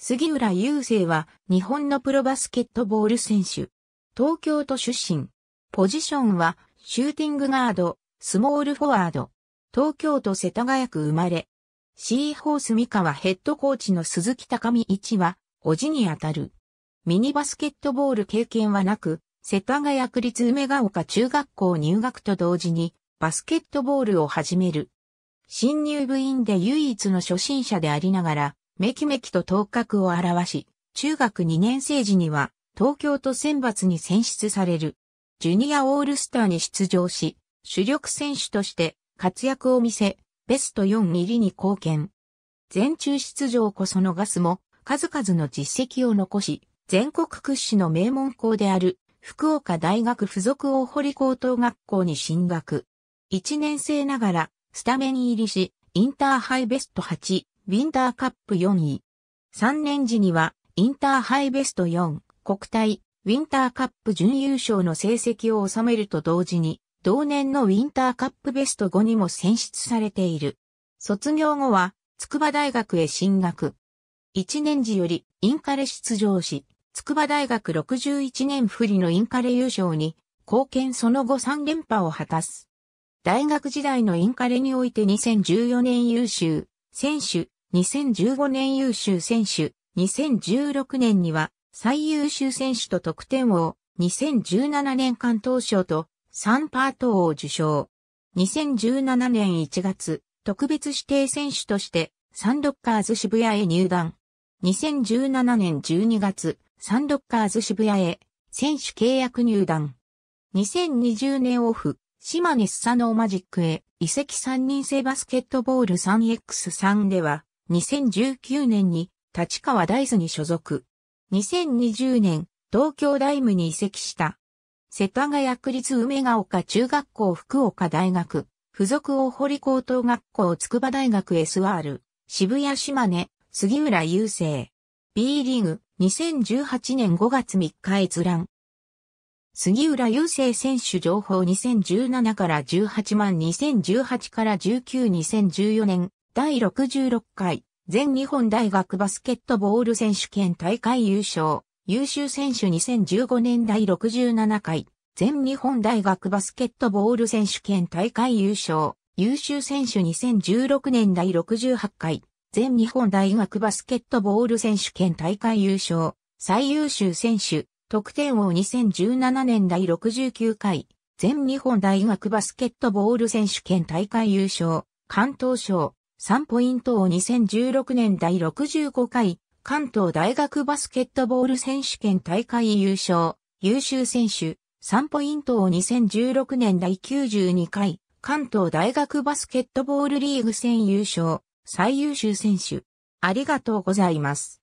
杉浦雄星は日本のプロバスケットボール選手。東京都出身。ポジションはシューティングガード、スモールフォワード。東京都世田谷区生まれ。シーホース三河ヘッドコーチの鈴木高見一は、おじにあたる。ミニバスケットボール経験はなく、世田谷区立梅ヶ丘中学校入学と同時に、バスケットボールを始める。新入部員で唯一の初心者でありながら、めきめきと頭角を表し、中学2年生時には東京都選抜に選出される。ジュニアオールスターに出場し、主力選手として活躍を見せ、ベスト4ミリに貢献。全中出場こそ逃すも、数々の実績を残し、全国屈指の名門校である、福岡大学附属大堀高等学校に進学。1年生ながら、スタメン入りし、インターハイベスト8、ウィンターカップ4位。3年時には、インターハイベスト4、国体、ウィンターカップ準優勝の成績を収めると同時に、同年のウィンターカップベスト5にも選出されている。卒業後は、筑波大学へ進学。1年時より、インカレ出場し、筑波大学61年不利のインカレ優勝に、貢献その後3連覇を果たす。大学時代のインカレにおいて2014年優秀選手、2015年優秀選手、2016年には最優秀選手と得点王、2017年関東賞と3パート王を受賞。2017年1月、特別指定選手としてサンドッカーズ渋谷へ入団。2017年12月、サンドッカーズ渋谷へ選手契約入団。2020年オフ、島根スサノーマジックへ移籍3人制バスケットボール 3X3 では2019年に立川大津に所属。2020年東京大ムに移籍した。世田谷区立梅ヶ丘中学校福岡大学、附属大堀高等学校筑波大学 SR、渋谷島根、杉浦雄生。B リーグ2018年5月3日閲覧。杉浦雄星選手情報2017から18万2018から192014年第66回全日本大学バスケットボール選手権大会優勝優秀選手2015年第67回全日本大学バスケットボール選手権大会優勝優秀選手2016年第68回全日本大学バスケットボール選手権大会優勝最優秀選手得点王2017年第69回、全日本大学バスケットボール選手権大会優勝、関東賞、3ポイント王2016年第65回、関東大学バスケットボール選手権大会優勝、優秀選手、3ポイントを2016年第92回、関東大学バスケットボールリーグ戦優勝、最優秀選手。ありがとうございます。